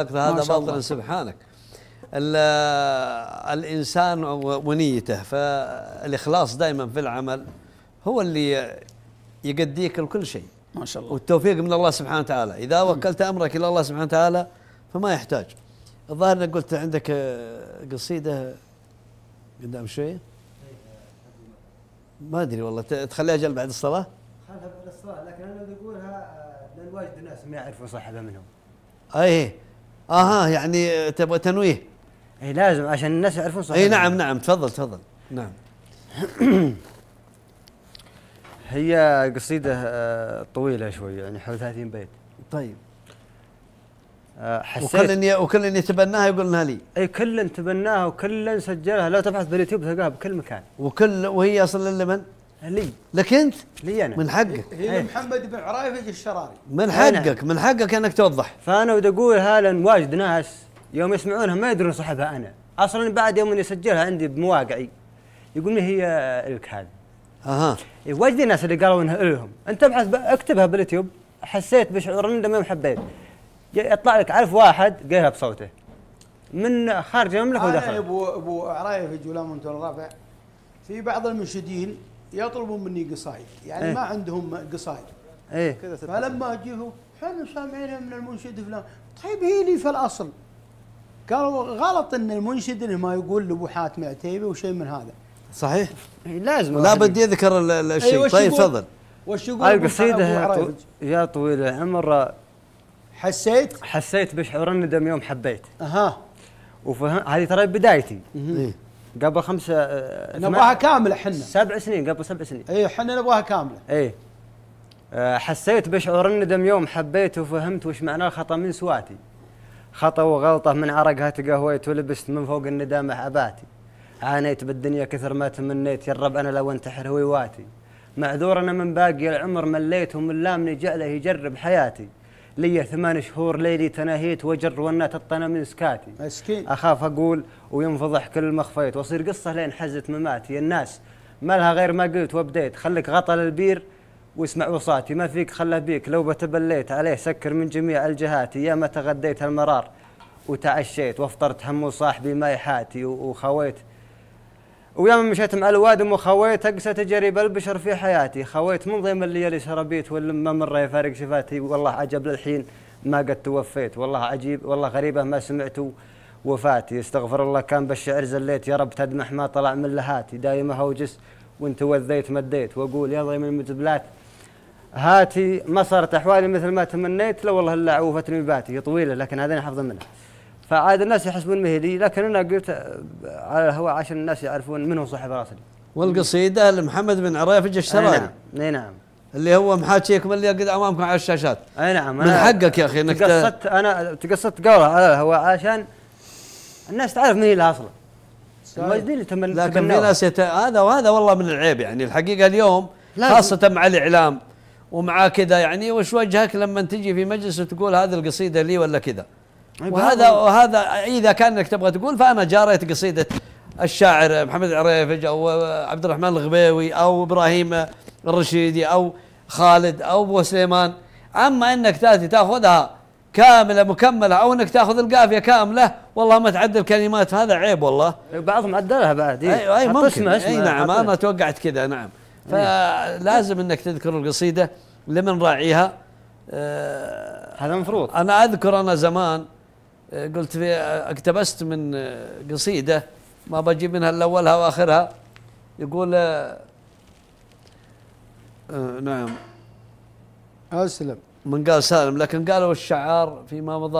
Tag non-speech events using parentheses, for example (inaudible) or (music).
هذا باطل سبحانك الإنسان ونيته فالإخلاص دائما في العمل هو اللي يقديك لكل شيء ما شاء الله والتوفيق من الله سبحانه وتعالى إذا وكلت أمرك إلى الله سبحانه وتعالى فما يحتاج الظاهر أنك قلت عندك آه، قصيدة قدام شوية ما أدري والله تخليها أجل بعد الصلاة خلها بعد الصلاة لكن أنا بقولها لأن الناس ما يعرفوا صح هذا منهم أيه اها آه، يعني تبغى تنويه اي لازم عشان الناس يعرفون صحيح اي نعم نعم تفضل تفضل نعم (clears throat) هي قصيده آه، طويله شوي يعني حوالي 30 بيت طيب آه، حسيت وكل وكل يتبناها يقول انها لي اي كل تبناها وكل سجلها لو تبحث باليوتيوب تلقاها بكل مكان وكل وهي اصلا لمن؟ لي لك انت؟ لي انا من حقك هي إيه، إيه، إيه، محمد بن عرايفج الشراري من حقك من حقك انك توضح فانا ودي اقول هالا واجد ناس يوم يسمعونها ما يدرون صاحبها انا اصلا بعد يوم يسجلها عندي بمواقعي يقول لي هي الك هذه اها واجد الناس اللي قالوا انها الهم انت ابحث اكتبها باليوتيوب حسيت بشعور اني ما حبيت يطلع لك ألف واحد قالها بصوته من خارج المملكه وداخل انا ابو ابو عرايفج ولا منتر الرابع في بعض المنشدين يطلبون مني قصايد يعني ايه؟ ما عندهم قصايد ايه فلما اجيهم احنا سامعينها من المنشد فلان طيب هي لي في الاصل قالوا غلط ان المنشد انه ما يقول لابو حاتم عتيبي وشيء من هذا صحيح إيه، لازم لا بدي اذكر أيوة، الشيء أيوة طيب تفضل وش يقول القصيده يا طويل العمر حسيت حسيت بشعور الندم يوم حبيت اها وفهم هذه ترى بدايتي قبل خمسة آه، نبغاها كامله احنا سبع سنين قبل سبع سنين اي احنا نبغاها كامله اي آه، حسيت بشعور الندم يوم حبيت وفهمت وش معناه الخطا من سواتي خطا وغلطه من عرقها تقهويت ولبست من فوق الندامه عباتي عانيت بالدنيا كثر ما تمنيت يا الرب انا لو انتحر هويواتي معذور انا من باقي العمر مليت ومن لامني جعله يجرب حياتي لي ثمان شهور ليلي تناهيت وجر ونات الطنا من سكاتي مسكين اخاف اقول وينفضح كل المخفيت واصير قصه لين حزت مماتي الناس ما لها غير ما قلت وبديت خلك غطل البير واسمع وصاتي ما فيك خلى بيك لو بتبليت عليه سكر من جميع الجهات يا ما تغديت المرار وتعشيت وافطرت هم صاحبي ما يحاتي وخويت ويوم مشيت مع الوادم وخويت اقسى تجارب البشر في حياتي خويت من ضيم الليالي سربيت ولما مرة يفارق شفاتي والله عجب للحين ما قد توفيت والله عجيب والله غريبة ما سمعت وفاتي استغفر الله كان بالشعر زليت يا رب تدمح ما طلع من لهاتي دايم هوجس وانت وذيت مديت واقول يا ضيم المتبلات هاتي ما صارت احوالي مثل ما تمنيت لو والله الا عوفتني باتي طويله لكن هذين حفظ منها فعاد الناس يحسبون مهدي لكن انا قلت آه، على الهواء عشان الناس يعرفون من هو صاحب راسلي والقصيده لمحمد بن عريفج اي نعم اي نعم اللي هو محاكيكم اللي قد امامكم على الشاشات اي نعم من حقك يا اخي انك تقصدت انا تقصدت قوله على الهواء عشان الناس تعرف من هي الاصله المجدي اللي تم لكن في ناس يت... هذا وهذا والله من العيب يعني الحقيقه اليوم خاصه مع الاعلام ومع كذا يعني وش وجهك لما تجي في مجلس وتقول هذه القصيده لي ولا كذا إيه، وهذا وهذا اذا كان انك تبغى تقول فانا جاريت قصيده الشاعر محمد العريفج او عبد الرحمن الغبيوي او ابراهيم الرشيدي او خالد او ابو سليمان اما انك تاتي تاخذها كامله مكمله او انك تاخذ القافيه كامله والله ما تعدل كلمات هذا عيب والله إيه، بعضهم عدلها بعد اي أيوة أيوة ممكن اسمها اي نعم انا توقعت كذا نعم إيه. فلازم انك تذكر القصيده لمن راعيها آه هذا مفروض انا اذكر انا زمان قلت اقتبست من قصيده ما بجيب منها الا اولها واخرها يقول آه، نعم اسلم من قال سالم لكن قالوا الشعار فيما مضى